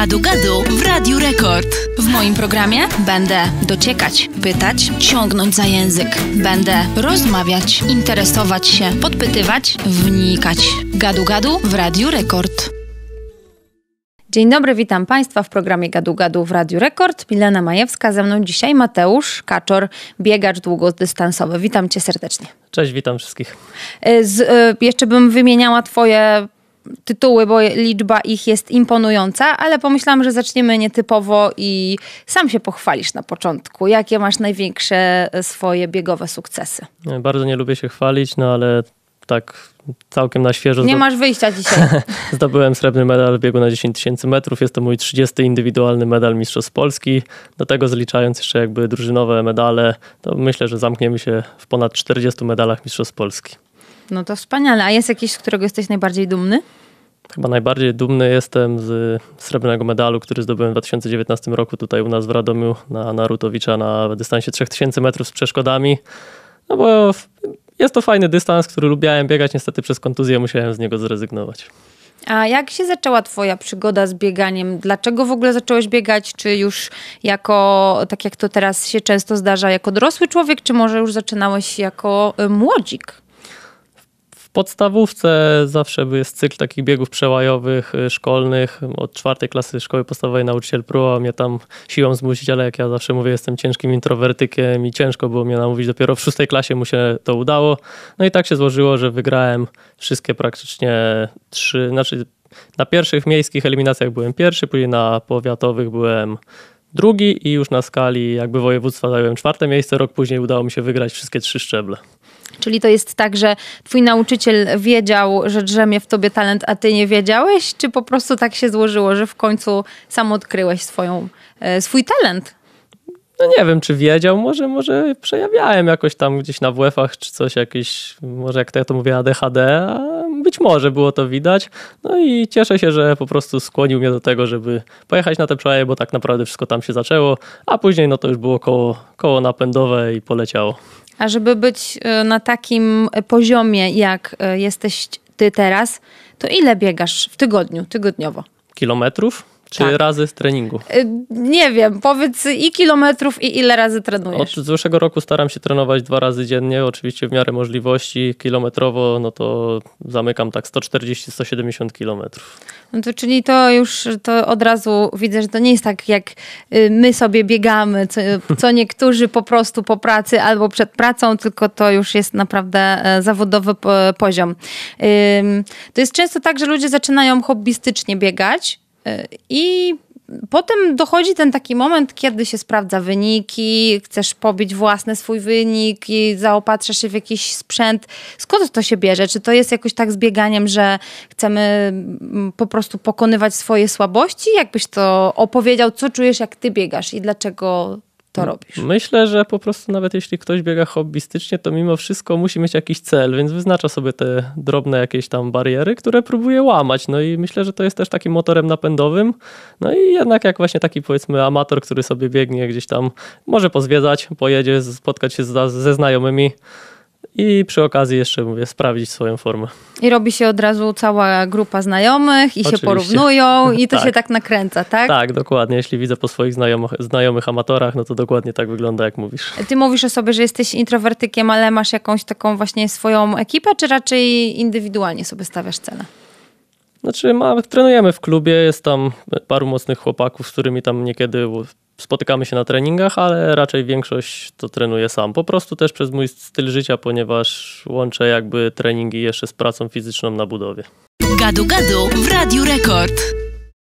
Gadu Gadu w Radiu Rekord. W moim programie będę dociekać, pytać, ciągnąć za język. Będę rozmawiać, interesować się, podpytywać, wnikać. Gadu Gadu w Radiu Rekord. Dzień dobry, witam Państwa w programie Gadu Gadu w Radiu Rekord. Milena Majewska, ze mną dzisiaj Mateusz Kaczor, biegacz długodystansowy. Witam Cię serdecznie. Cześć, witam wszystkich. Y, z, y, jeszcze bym wymieniała Twoje tytuły, bo liczba ich jest imponująca, ale pomyślałam, że zaczniemy nietypowo i sam się pochwalisz na początku. Jakie masz największe e, swoje biegowe sukcesy? Bardzo nie lubię się chwalić, no ale tak całkiem na świeżo. Nie masz wyjścia dzisiaj. Zdobyłem srebrny medal w biegu na 10 tysięcy metrów. Jest to mój 30 indywidualny medal Mistrzostw Polski. Do tego zliczając jeszcze jakby drużynowe medale, to myślę, że zamkniemy się w ponad 40 medalach Mistrzostw Polski. No to wspaniale. A jest jakiś, z którego jesteś najbardziej dumny? Chyba najbardziej dumny jestem z srebrnego medalu, który zdobyłem w 2019 roku tutaj u nas w Radomiu na Narutowicza na dystansie 3000 metrów z przeszkodami. No bo jest to fajny dystans, który lubiałem biegać, niestety przez kontuzję musiałem z niego zrezygnować. A jak się zaczęła Twoja przygoda z bieganiem? Dlaczego w ogóle zacząłeś biegać? Czy już jako, tak jak to teraz się często zdarza, jako dorosły człowiek, czy może już zaczynałeś jako y, młodzik? podstawówce zawsze jest cykl takich biegów przełajowych, y, szkolnych. Od czwartej klasy szkoły podstawowej nauczyciel próbował mnie tam siłą zmusić, ale jak ja zawsze mówię, jestem ciężkim introwertykiem i ciężko było mnie namówić. Dopiero w szóstej klasie mu się to udało. No i tak się złożyło, że wygrałem wszystkie praktycznie trzy, znaczy na pierwszych miejskich eliminacjach byłem pierwszy, później na powiatowych byłem drugi i już na skali jakby województwa zająłem czwarte miejsce. Rok później udało mi się wygrać wszystkie trzy szczeble. Czyli to jest tak, że twój nauczyciel wiedział, że drzemie w tobie talent, a ty nie wiedziałeś? Czy po prostu tak się złożyło, że w końcu sam odkryłeś swoją, e, swój talent? No nie wiem, czy wiedział, może, może przejawiałem jakoś tam gdzieś na WF-ach czy coś, jakieś, może jak to ja to mówię, ADHD, a być może było to widać. No i cieszę się, że po prostu skłonił mnie do tego, żeby pojechać na te przejawy, bo tak naprawdę wszystko tam się zaczęło, a później no to już było koło, koło napędowe i poleciało. A żeby być e, na takim e, poziomie, jak e, jesteś ty teraz, to ile biegasz w tygodniu, tygodniowo? Kilometrów? Czy tak. razy z treningu? Y, nie wiem, powiedz i kilometrów, i ile razy trenujesz? Od zeszłego roku staram się trenować dwa razy dziennie, oczywiście w miarę możliwości. Kilometrowo, no to zamykam tak 140-170 kilometrów. No to czyli to już to od razu widzę, że to nie jest tak jak y, my sobie biegamy, co, co niektórzy po prostu po pracy albo przed pracą, tylko to już jest naprawdę e, zawodowy e, poziom. To jest często tak, że ludzie zaczynają hobbystycznie biegać, i potem dochodzi ten taki moment, kiedy się sprawdza wyniki, chcesz pobić własny swój wynik i zaopatrzasz się w jakiś sprzęt. Skąd to się bierze? Czy to jest jakoś tak zbieganiem, że chcemy mm, po prostu pokonywać swoje słabości? Jakbyś to opowiedział, co czujesz, jak ty biegasz i dlaczego to robisz? Myślę, że po prostu nawet jeśli ktoś biega hobbystycznie, to mimo wszystko musi mieć jakiś cel, więc wyznacza sobie te drobne jakieś tam bariery, które próbuje łamać. No i myślę, że to jest też takim motorem napędowym. No i jednak jak właśnie taki powiedzmy amator, który sobie biegnie gdzieś tam, może pozwiedzać, pojedzie, spotkać się ze znajomymi, i przy okazji jeszcze, mówię, sprawdzić swoją formę. I robi się od razu cała grupa znajomych i Oczywiście. się porównują i to tak. się tak nakręca, tak? Tak, dokładnie. Jeśli widzę po swoich znajomych, znajomych amatorach, no to dokładnie tak wygląda, jak mówisz. Ty mówisz o sobie, że jesteś introwertykiem, ale masz jakąś taką właśnie swoją ekipę, czy raczej indywidualnie sobie stawiasz cele? Znaczy, ma, trenujemy w klubie, jest tam paru mocnych chłopaków, z którymi tam niekiedy spotykamy się na treningach, ale raczej większość to trenuję sam. Po prostu też przez mój styl życia, ponieważ łączę jakby treningi jeszcze z pracą fizyczną na budowie. Gadu Gadu w Radiu Rekord.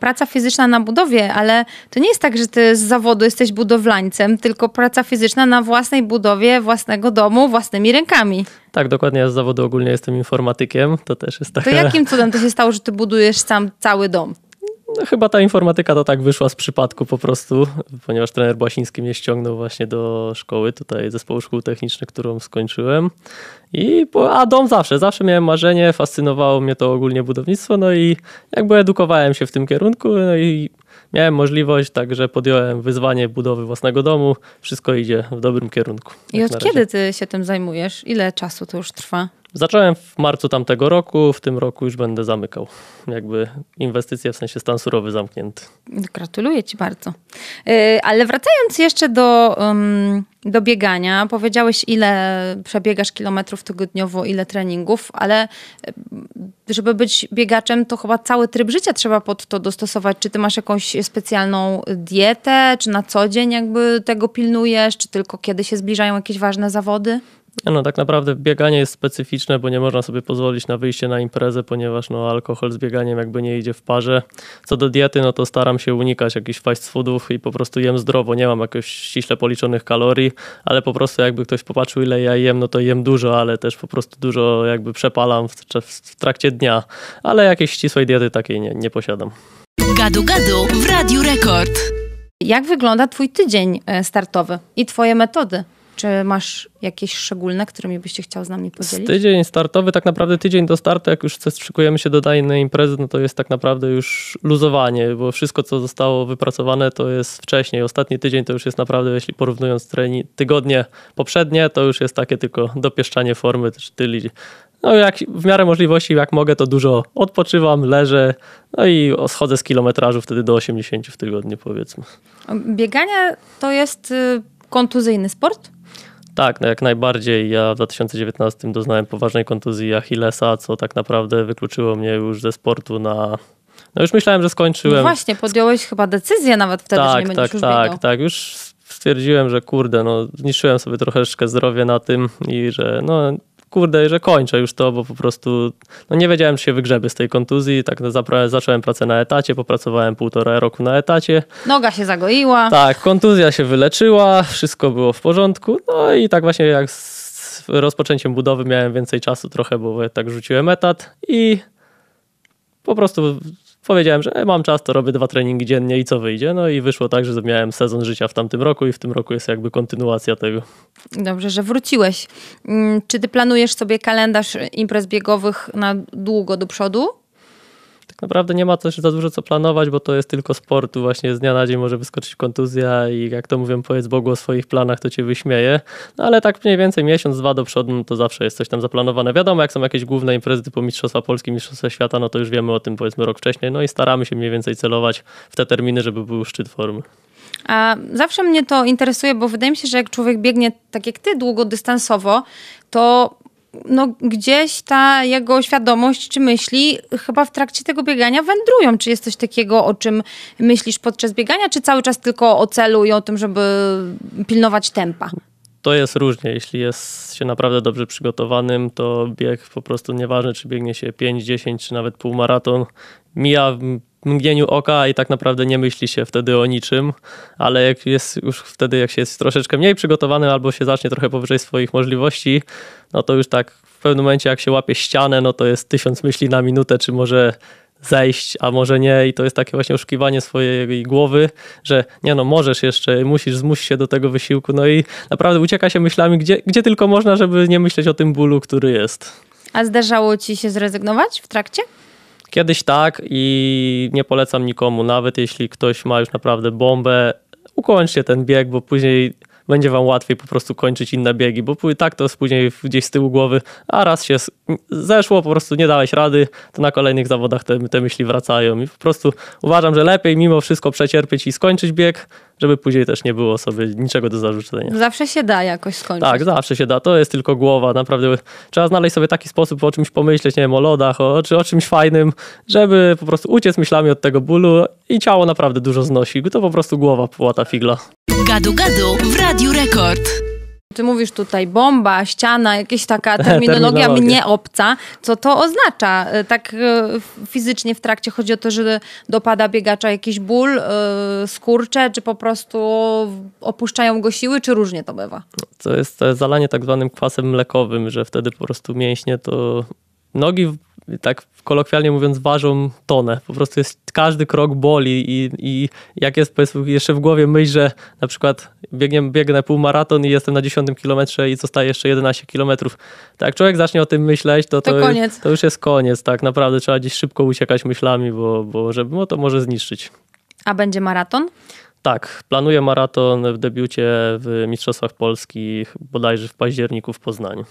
Praca fizyczna na budowie, ale to nie jest tak, że ty z zawodu jesteś budowlańcem, tylko praca fizyczna na własnej budowie, własnego domu, własnymi rękami. Tak, dokładnie. Ja z zawodu ogólnie jestem informatykiem, to też jest tak. To jakim cudem to się stało, że ty budujesz sam cały dom? No, chyba ta informatyka to tak wyszła z przypadku po prostu, ponieważ trener Błasiński mnie ściągnął właśnie do szkoły, tutaj zespołu szkół technicznych, którą skończyłem. I, a dom zawsze, zawsze miałem marzenie, fascynowało mnie to ogólnie budownictwo, no i jakby edukowałem się w tym kierunku, no i miałem możliwość, także podjąłem wyzwanie budowy własnego domu. Wszystko idzie w dobrym kierunku. I od kiedy ty się tym zajmujesz? Ile czasu to już trwa? Zacząłem w marcu tamtego roku, w tym roku już będę zamykał. Jakby inwestycje w sensie stan surowy zamknięty. Gratuluję Ci bardzo. E, ale wracając jeszcze do, do biegania, powiedziałeś, ile przebiegasz kilometrów tygodniowo, ile treningów, ale żeby być biegaczem, to chyba cały tryb życia trzeba pod to dostosować. Czy ty masz jakąś specjalną dietę, czy na co dzień jakby tego pilnujesz, czy tylko kiedy się zbliżają jakieś ważne zawody? No tak naprawdę bieganie jest specyficzne, bo nie można sobie pozwolić na wyjście na imprezę, ponieważ no, alkohol z bieganiem jakby nie idzie w parze. Co do diety, no to staram się unikać jakichś fast foodów i po prostu jem zdrowo. Nie mam jakoś ściśle policzonych kalorii, ale po prostu jakby ktoś popatrzył ile ja jem, no to jem dużo, ale też po prostu dużo jakby przepalam w, trakcie dnia. Ale jakiejś ścisłej diety takiej nie, nie posiadam. Gadu Gadu w Radiu Rekord. Jak wygląda Twój tydzień e, startowy i Twoje metody? Czy masz jakieś szczególne, którymi byście chciał z nami podzielić? tydzień startowy, tak naprawdę tydzień do startu, jak już szykujemy się do danej imprezy, no to jest tak naprawdę już luzowanie, bo wszystko, co zostało wypracowane, to jest wcześniej. Ostatni tydzień to już jest naprawdę, jeśli porównując treni, tygodnie poprzednie, to już jest takie tylko dopieszczanie formy, czyli no jak w miarę możliwości, jak mogę, to dużo odpoczywam, leżę, no i schodzę z kilometrażu wtedy do 80 w tygodniu, powiedzmy. Bieganie to jest y, kontuzyjny sport? Tak, no jak najbardziej. Ja w 2019 doznałem poważnej kontuzji Achillesa, co tak naprawdę wykluczyło mnie już ze sportu na no już myślałem, że skończyłem. No właśnie, podjąłeś chyba decyzję nawet wtedy, tak, że nie będziesz tak, już Tak, tak, tak. Już stwierdziłem, że kurde, no zniszczyłem sobie troszeczkę zdrowie na tym i że no kurde, że kończę już to, bo po prostu no nie wiedziałem, czy się wygrzeby z tej kontuzji. Tak no, zacząłem pracę na etacie, popracowałem półtora roku na etacie. Noga się zagoiła. Tak, kontuzja się wyleczyła, wszystko było w porządku. No i tak właśnie jak z rozpoczęciem budowy miałem więcej czasu trochę, bo tak rzuciłem etat i po prostu Powiedziałem, że e, mam czas, to robię dwa treningi dziennie i co wyjdzie. No i wyszło tak, że miałem sezon życia w tamtym roku i w tym roku jest jakby kontynuacja tego. Dobrze, że wróciłeś. Mm, czy ty planujesz sobie kalendarz imprez biegowych na długo do przodu? tak naprawdę nie ma też za dużo co planować, bo to jest tylko sport. Właśnie z dnia na dzień może wyskoczyć kontuzja i jak to mówią, powiedz Bogu o swoich planach, to cię wyśmieje. No ale tak mniej więcej miesiąc, dwa do przodu, no to zawsze jest coś tam zaplanowane. Wiadomo, jak są jakieś główne imprezy typu Mistrzostwa Polski, Mistrzostwa Świata, no to już wiemy o tym powiedzmy rok wcześniej. No i staramy się mniej więcej celować w te terminy, żeby był szczyt formy. A zawsze mnie to interesuje, bo wydaje mi się, że jak człowiek biegnie tak jak ty długodystansowo, to no, gdzieś ta jego świadomość czy myśli chyba w trakcie tego biegania wędrują. Czy jest coś takiego, o czym myślisz podczas biegania, czy cały czas tylko o celu i o tym, żeby pilnować tempa? To jest różnie. Jeśli jest się naprawdę dobrze przygotowanym, to bieg po prostu nieważne, czy biegnie się 5, 10, czy nawet półmaraton, mija mgnieniu oka i tak naprawdę nie myśli się wtedy o niczym, ale jak jest już wtedy, jak się jest troszeczkę mniej przygotowany albo się zacznie trochę powyżej swoich możliwości, no to już tak w pewnym momencie jak się łapie ścianę, no to jest tysiąc myśli na minutę, czy może zejść, a może nie i to jest takie właśnie oszukiwanie swojej głowy, że nie no, możesz jeszcze, musisz, zmusić się do tego wysiłku, no i naprawdę ucieka się myślami, gdzie, gdzie tylko można, żeby nie myśleć o tym bólu, który jest. A zdarzało ci się zrezygnować w trakcie? Kiedyś tak i nie polecam nikomu, nawet jeśli ktoś ma już naprawdę bombę, ukończcie ten bieg, bo później będzie wam łatwiej po prostu kończyć inne biegi, bo tak to jest później gdzieś z tyłu głowy, a raz się zeszło, po prostu nie dałeś rady, to na kolejnych zawodach te, te myśli wracają i po prostu uważam, że lepiej mimo wszystko przecierpieć i skończyć bieg, żeby później też nie było sobie niczego do zarzucenia. Zawsze się da jakoś skończyć. Tak, zawsze się da. To jest tylko głowa. Naprawdę trzeba znaleźć sobie taki sposób o czymś pomyśleć, nie wiem, o lodach, o, czy o czymś fajnym, żeby po prostu uciec myślami od tego bólu i ciało naprawdę dużo znosi. To po prostu głowa płata figla. Gadu Gadu w Radiu Rekord. Ty mówisz tutaj bomba, ściana, jakaś taka terminologia, terminologia. mnie obca. Co to oznacza? E, tak e, fizycznie w trakcie chodzi o to, że dopada biegacza jakiś ból, e, skurcze, czy po prostu opuszczają go siły, czy różnie to bywa? To jest zalanie tak zwanym kwasem mlekowym, że wtedy po prostu mięśnie to nogi, tak kolokwialnie mówiąc, ważą tonę. Po prostu jest, każdy krok boli i, i jak jest powiedzmy jeszcze w głowie myśl, że na przykład biegnę, biegnę półmaraton i jestem na 10 kilometrze i zostaje jeszcze 11 kilometrów. Tak, jak człowiek zacznie o tym myśleć, to to, to, koniec. to już jest koniec. Tak naprawdę trzeba gdzieś szybko uciekać myślami, bo, bo żeby, no, to może zniszczyć. A będzie maraton? Tak, planuję maraton w debiucie w Mistrzostwach Polski bodajże w październiku w Poznaniu.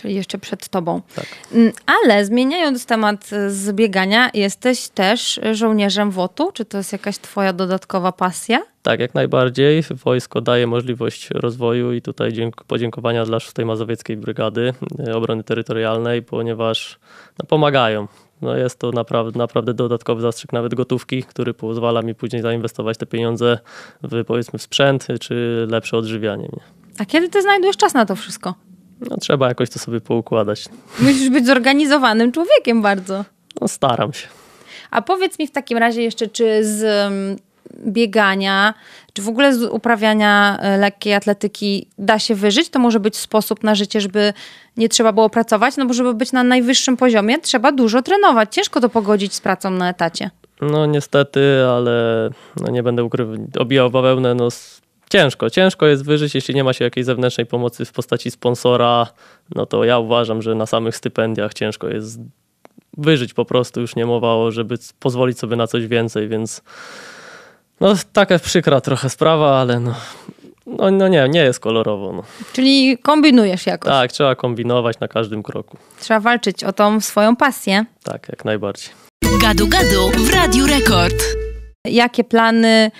Czyli jeszcze przed tobą. Tak. Mm, ale zmieniając temat e, zbiegania, jesteś też żołnierzem WOT-u? Czy to jest jakaś twoja dodatkowa pasja? Tak, jak najbardziej. Wojsko daje możliwość rozwoju i tutaj podziękowania dla 6 Mazowieckiej Brygady e, Obrony Terytorialnej, ponieważ no, pomagają. No jest to naprawdę, naprawdę dodatkowy zastrzyk nawet gotówki, który pozwala mi później zainwestować te pieniądze w powiedzmy w sprzęt e, czy lepsze odżywianie mnie. A kiedy ty znajdujesz czas na to wszystko? No, trzeba jakoś to sobie poukładać. Musisz być zorganizowanym człowiekiem bardzo. No, staram się. A powiedz mi w takim razie jeszcze, czy z mm, biegania, czy w ogóle z uprawiania e, lekkiej atletyki da się wyżyć? To może być sposób na życie, żeby nie trzeba było pracować, no bo żeby być na najwyższym poziomie, trzeba dużo trenować. Ciężko to pogodzić z pracą na etacie. No niestety, ale no nie będę ukrywał, obijał bawełnę, no, no Ciężko, ciężko jest wyżyć, jeśli nie ma się jakiejś zewnętrznej pomocy w postaci sponsora, no to ja uważam, że na samych stypendiach ciężko jest wyżyć po prostu, już nie mowa o, żeby pozwolić sobie na coś więcej, więc no taka przykra trochę sprawa, ale no, no, no nie, nie jest kolorowo. No. Czyli kombinujesz jakoś. Tak, trzeba kombinować na każdym kroku. Trzeba walczyć o tą swoją pasję. Tak, jak najbardziej. Gadu gadu w Radiu Rekord. Jakie plany,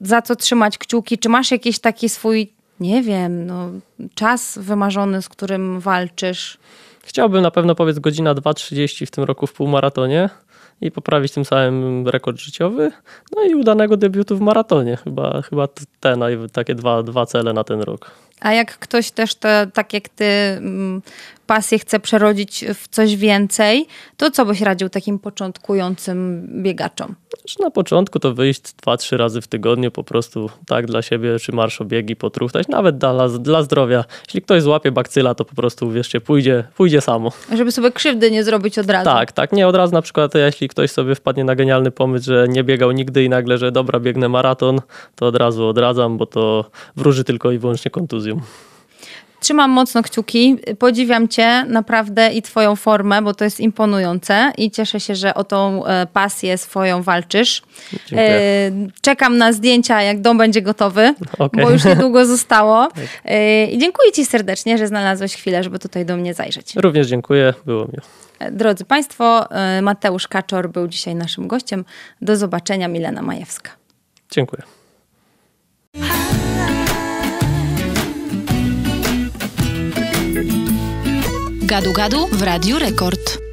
za co trzymać kciuki? Czy masz jakiś taki swój, nie wiem, no, czas wymarzony, z którym walczysz? Chciałbym na pewno powiedz godzina 2.30 w tym roku w półmaratonie i poprawić tym samym rekord życiowy. No i udanego debiutu w maratonie. Chyba, chyba te takie dwa, dwa cele na ten rok. A jak ktoś też to, tak jak ty, mm, pasję chce przerodzić w coś więcej, to co byś radził takim początkującym biegaczom? Znaczy na początku to wyjść 2-3 razy w tygodniu po prostu tak dla siebie, czy marszobiegi potruchtać, nawet dla, dla zdrowia. Jeśli ktoś złapie bakcyla, to po prostu uwierzcie, pójdzie, pójdzie samo. Żeby sobie krzywdy nie zrobić od razu. Tak, tak, nie od razu na przykład jeśli ktoś sobie wpadnie na genialny pomysł, że nie biegał nigdy i nagle, że dobra, biegnę maraton, to od razu odradzam, bo to wróży tylko i wyłącznie kontuzją trzymam mocno kciuki. Podziwiam Cię naprawdę i Twoją formę, bo to jest imponujące i cieszę się, że o tą e, pasję swoją walczysz. Dziękuję. E, czekam na zdjęcia, jak dom będzie gotowy, okay. bo już niedługo zostało. Tak. E, I dziękuję Ci serdecznie, że znalazłeś chwilę, żeby tutaj do mnie zajrzeć. Również dziękuję, było mi. Drodzy Państwo, Mateusz Kaczor był dzisiaj naszym gościem. Do zobaczenia, Milena Majewska. Dziękuję. Gadu Gadu w Radiu Rekord.